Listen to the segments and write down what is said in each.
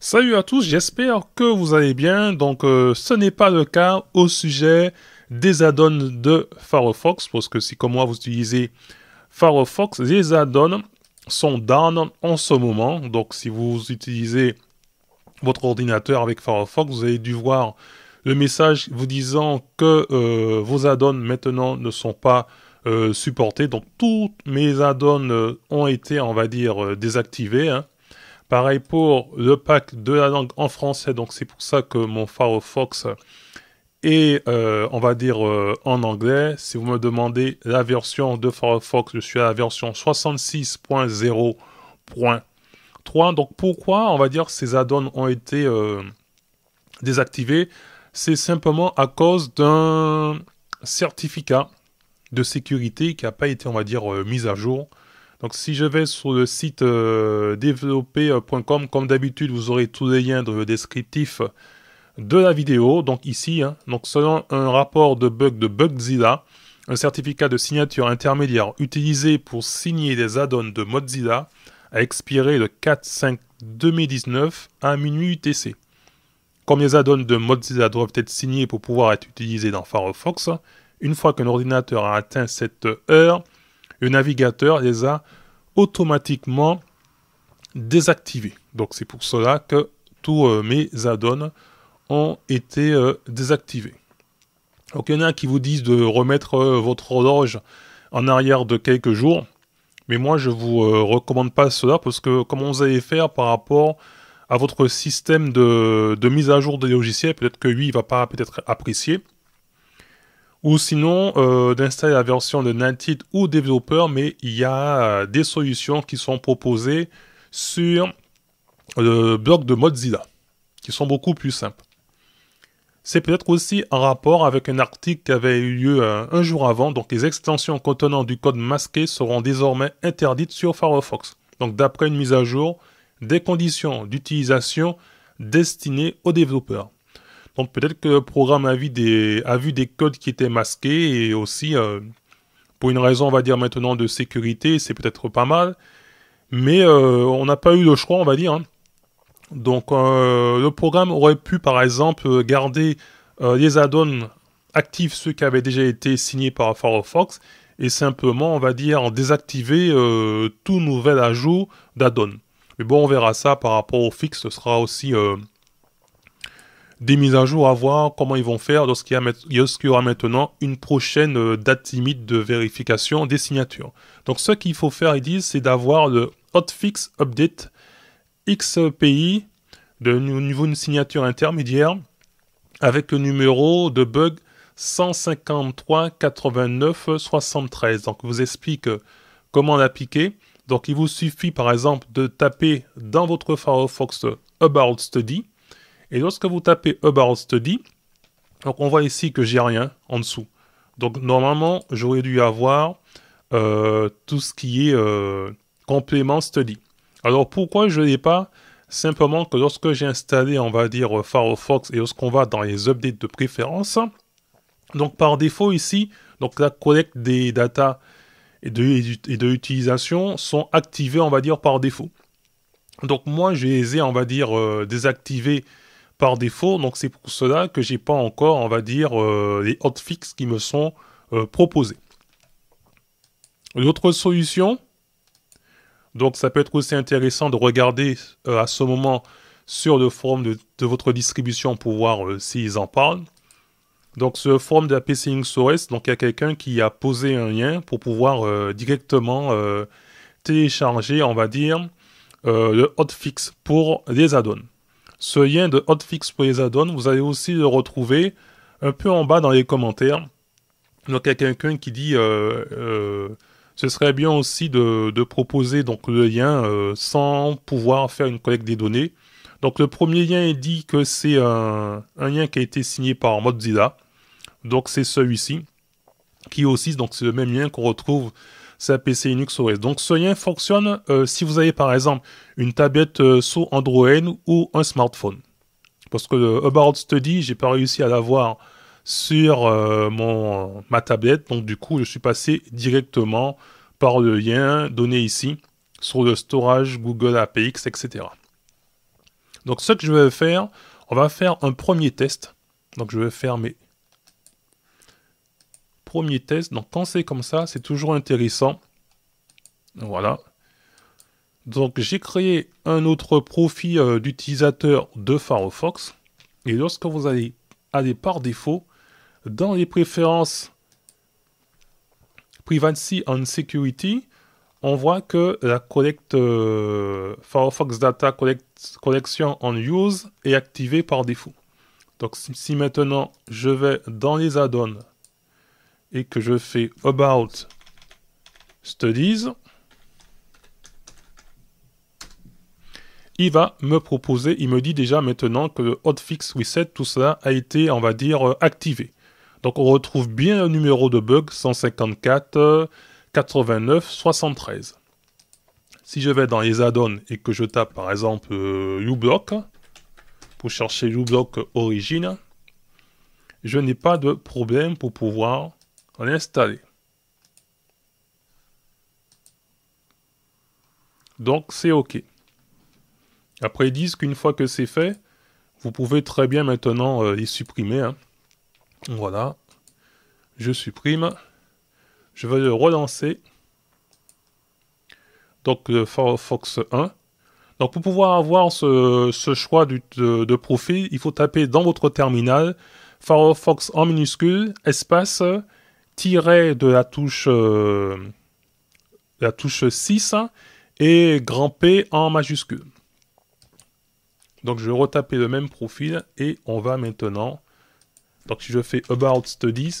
Salut à tous, j'espère que vous allez bien. Donc euh, ce n'est pas le cas au sujet des add-ons de Firefox, parce que si comme moi vous utilisez Firefox, les add-ons sont down en ce moment. Donc si vous utilisez votre ordinateur avec Firefox, vous avez dû voir le message vous disant que euh, vos add-ons maintenant ne sont pas euh, supportés. Donc tous mes add-ons ont été, on va dire, désactivés. Hein. Pareil pour le pack de la langue en français, donc c'est pour ça que mon Firefox est, euh, on va dire, euh, en anglais. Si vous me demandez la version de Firefox, je suis à la version 66.0.3. Donc pourquoi, on va dire, ces add-ons ont été euh, désactivés C'est simplement à cause d'un certificat de sécurité qui n'a pas été, on va dire, mis à jour. Donc si je vais sur le site euh, développé.com, comme d'habitude, vous aurez tous les liens dans le descriptif de la vidéo. Donc ici, hein. donc selon un rapport de bug de Bugzilla, un certificat de signature intermédiaire utilisé pour signer des add-ons de Mozilla a expiré le 4-5-2019 à minuit UTC. Comme les add-ons de Mozilla doivent être signés pour pouvoir être utilisés dans Firefox, une fois qu'un ordinateur a atteint cette heure, le navigateur les a automatiquement désactivés. Donc c'est pour cela que tous euh, mes add-ons ont été euh, désactivés. Donc il y en a qui vous disent de remettre euh, votre horloge en arrière de quelques jours, mais moi je ne vous recommande pas cela parce que comment vous allez faire par rapport à votre système de, de mise à jour des logiciels, peut-être que lui il ne va pas peut-être apprécier ou sinon euh, d'installer la version de Ninted ou développeur, mais il y a euh, des solutions qui sont proposées sur le blog de Mozilla, qui sont beaucoup plus simples. C'est peut-être aussi en rapport avec un article qui avait eu lieu euh, un jour avant, donc les extensions contenant du code masqué seront désormais interdites sur Firefox. Donc d'après une mise à jour des conditions d'utilisation destinées aux développeurs. Donc peut-être que le programme a vu, des, codes qui étaient masqués et aussi, euh, pour une raison, on va dire maintenant, de sécurité, c'est peut-être pas mal. Mais euh, on n'a pas eu le choix, on va dire. Hein. Donc euh, le programme aurait pu, par exemple, garder les add-ons actifs, ceux qui avaient déjà été signés par Firefox, et simplement, on va dire, en désactiver tout nouvel ajout d'add-on. Mais bon, on verra ça par rapport au fixe, ce sera aussi des mises à jour à voir comment ils vont faire lorsqu'il y, aura maintenant une prochaine euh, date limite de vérification des signatures. Donc ce qu'il faut faire, ils disent, c'est d'avoir le hotfix update XPI de niveau d'une signature intermédiaire avec le numéro de bug 153 89 73. Donc vous explique euh, comment l'appliquer. Donc il vous suffit par exemple de taper dans votre Firefox About Study et lorsque vous tapez About Study, donc on voit ici que j'ai rien en dessous. Donc normalement, j'aurais dû avoir euh, tout ce qui est euh, complément study. Alors pourquoi je ne l'ai pas Simplement que lorsque j'ai installé, on va dire, euh, Firefox et lorsqu'on va dans les updates de préférence, donc par défaut ici, donc la collecte des data et de, l'utilisation sont activées, on va dire, par défaut. Donc moi, je les ai, on va dire, désactiver par défaut. Donc c'est pour cela que j'ai pas encore, on va dire, euh, les hotfix qui me sont euh, proposés. L'autre solution, donc ça peut être aussi intéressant de regarder euh, à ce moment sur le forum de, votre distribution pour voir s'ils en parlent. Donc sur le forum de la PC donc il y a quelqu'un qui a posé un lien pour pouvoir directement télécharger, on va dire, le hotfix pour les add-ons. Ce lien de hotfix pour les vous allez aussi le retrouver un peu en bas dans les commentaires. Donc il y a quelqu'un qui dit euh, euh, ce serait bien aussi de, proposer donc le lien euh, sans pouvoir faire une collecte des données. Donc le premier lien est dit que c'est un, un, lien qui a été signé par Mozilla. Donc c'est celui-ci qui aussi donc c'est le même lien qu'on retrouve un PC Linux OS. Donc ce lien fonctionne euh, si vous avez par exemple une tablette euh, sous Android ou un smartphone. Parce que le euh, About Study, j'ai pas réussi à l'avoir sur mon, ma tablette, donc du coup je suis passé directement par le lien donné ici sur le storage Google APX, etc. Donc ce que je vais faire, on va faire un premier test. Donc je vais fermer premier test. Donc quand c'est comme ça, c'est toujours intéressant. Voilà. Donc j'ai créé un autre profil euh, d'utilisateur de Firefox. Et lorsque vous allez aller par défaut, dans les préférences Privacy and Security, on voit que la collecte euh, Firefox Data collect, Collection on Use est activée par défaut. Donc si maintenant je vais dans les add-ons et que je fais about studies, il va me proposer, il me dit déjà maintenant que le hotfix reset, tout cela a été, on va dire, activé. Donc on retrouve bien le numéro de bug 154 89 73. Si je vais dans les add-ons et que je tape par exemple euh, uBlock pour chercher uBlock origine, je n'ai pas de problème pour pouvoir on est Donc c'est OK. Après ils disent qu'une fois que c'est fait, vous pouvez très bien maintenant euh, les supprimer. Hein. Voilà. Je supprime. Je vais le relancer. Donc le euh, Firefox 1. Donc pour pouvoir avoir ce, choix de, profil, il faut taper dans votre terminal Firefox en minuscule, espace, tirer de la touche, euh, la touche 6 et grand en majuscule. Donc je vais retaper le même profil et on va maintenant. Donc si je fais About Studies.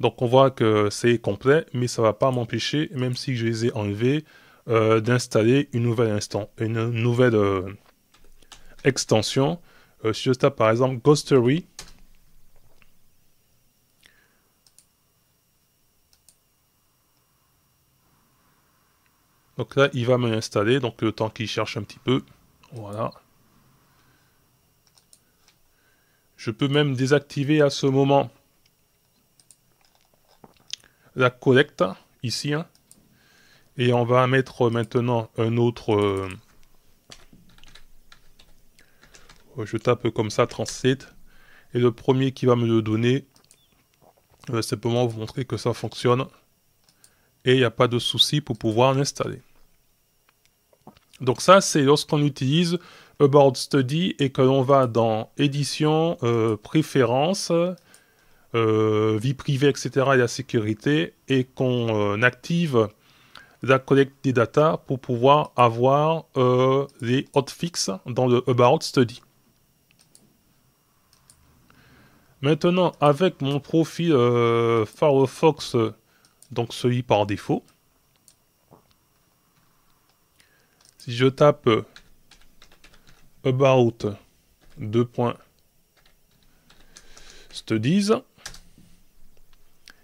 Donc on voit que c'est complet, mais ça ne va pas m'empêcher, même si je les ai enlevés, euh, d'installer une nouvelle, une nouvelle euh, extension euh, si je tape par exemple Ghostery, donc là il va me l'installer, donc le temps qu'il cherche un petit peu, voilà. Je peux même désactiver à ce moment la collecte, ici, hein. et on va mettre maintenant un autre... Euh, Euh, je tape comme ça Translate. et le premier qui va me le donner euh, c'est vous montrer que ça fonctionne et il n'y a pas de souci pour pouvoir l'installer donc ça c'est lorsqu'on utilise About Study et que l'on va dans édition, euh, préférences, vie privée, etc. et la sécurité et qu'on active la collecte des data pour pouvoir avoir les hotfix dans le About Study. Maintenant, avec mon profil euh, Firefox, donc celui par défaut, si je tape euh, about 2. studies,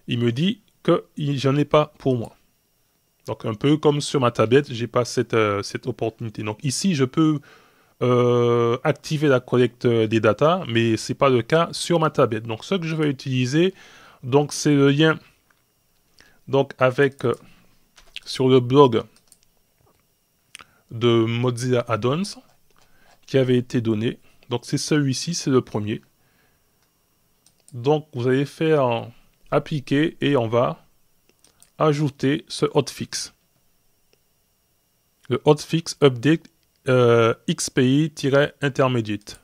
il me dit que j'en ai pas pour moi. Donc un peu comme sur ma tablette, j'ai pas cette, euh, cette opportunité. Donc ici, je peux euh, activer la collecte des data, mais ce n'est pas le cas sur ma tablette. Donc ce que je vais utiliser, donc c'est le lien donc avec euh, sur le blog de Mozilla Addons qui avait été donné. Donc c'est celui-ci, c'est le premier. Donc vous allez faire appliquer et on va ajouter ce hotfix. Le hotfix update euh, XPI-intermediate.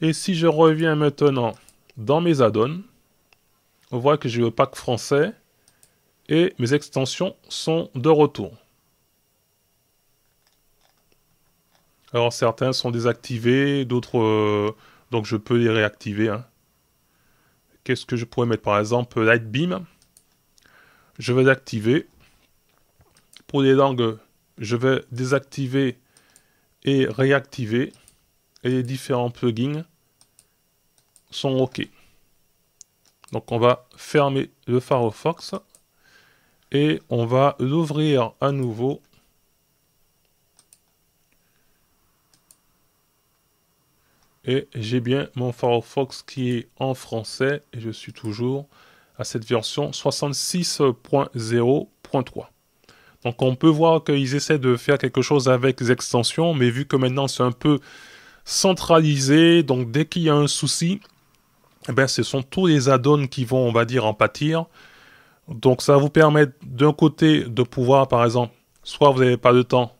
Et si je reviens maintenant dans mes add-ons, on voit que j'ai le pack français et mes extensions sont de retour. Alors certains sont désactivés, d'autres... Euh, donc je peux les réactiver. Hein. Qu'est-ce que je pourrais mettre Par exemple, Lightbeam. Je vais l'activer. Pour les langues je vais désactiver et réactiver et les différents plugins sont OK. Donc on va fermer le Firefox et on va l'ouvrir à nouveau. Et j'ai bien mon Firefox qui est en français et je suis toujours à cette version 66.0.3. Donc on peut voir qu'ils essaient de faire quelque chose avec les extensions, mais vu que maintenant c'est un peu centralisé, donc dès qu'il y a un souci, eh ben ce sont tous les add-ons qui vont, on va dire, en pâtir. Donc ça vous permet d'un côté de pouvoir, par exemple, soit vous n'avez pas de temps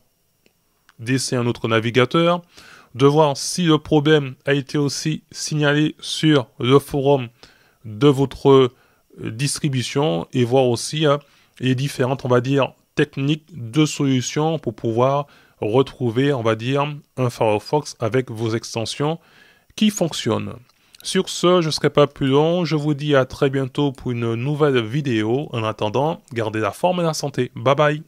d'essayer un autre navigateur, de voir si le problème a été aussi signalé sur le forum de votre distribution et voir aussi hein, les différentes, on va dire, technique de solution pour pouvoir retrouver, on va dire, un Firefox avec vos extensions qui fonctionnent. Sur ce, je ne serai pas plus long. Je vous dis à très bientôt pour une nouvelle vidéo. En attendant, gardez la forme et la santé. Bye bye